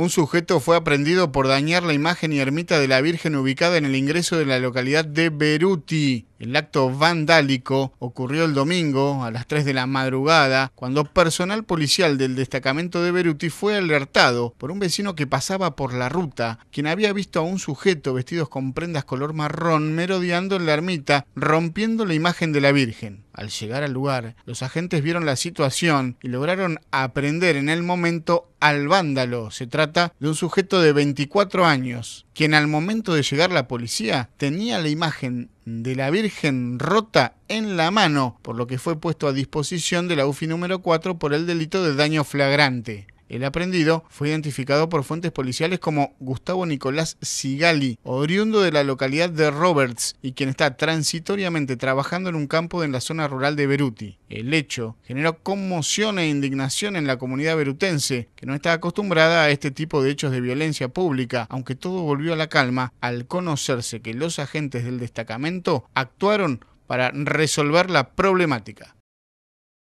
Un sujeto fue aprendido por dañar la imagen y ermita de la Virgen ubicada en el ingreso de la localidad de Beruti. El acto vandálico ocurrió el domingo a las 3 de la madrugada cuando personal policial del destacamento de Beruti fue alertado por un vecino que pasaba por la ruta, quien había visto a un sujeto vestido con prendas color marrón merodeando en la ermita, rompiendo la imagen de la Virgen. Al llegar al lugar, los agentes vieron la situación y lograron aprender en el momento al vándalo. Se trata de un sujeto de 24 años, quien al momento de llegar la policía tenía la imagen de la Virgen rota en la mano, por lo que fue puesto a disposición de la UFI número 4 por el delito de daño flagrante. El aprendido fue identificado por fuentes policiales como Gustavo Nicolás Sigali, oriundo de la localidad de Roberts y quien está transitoriamente trabajando en un campo en la zona rural de Beruti. El hecho generó conmoción e indignación en la comunidad berutense, que no está acostumbrada a este tipo de hechos de violencia pública, aunque todo volvió a la calma al conocerse que los agentes del destacamento actuaron para resolver la problemática.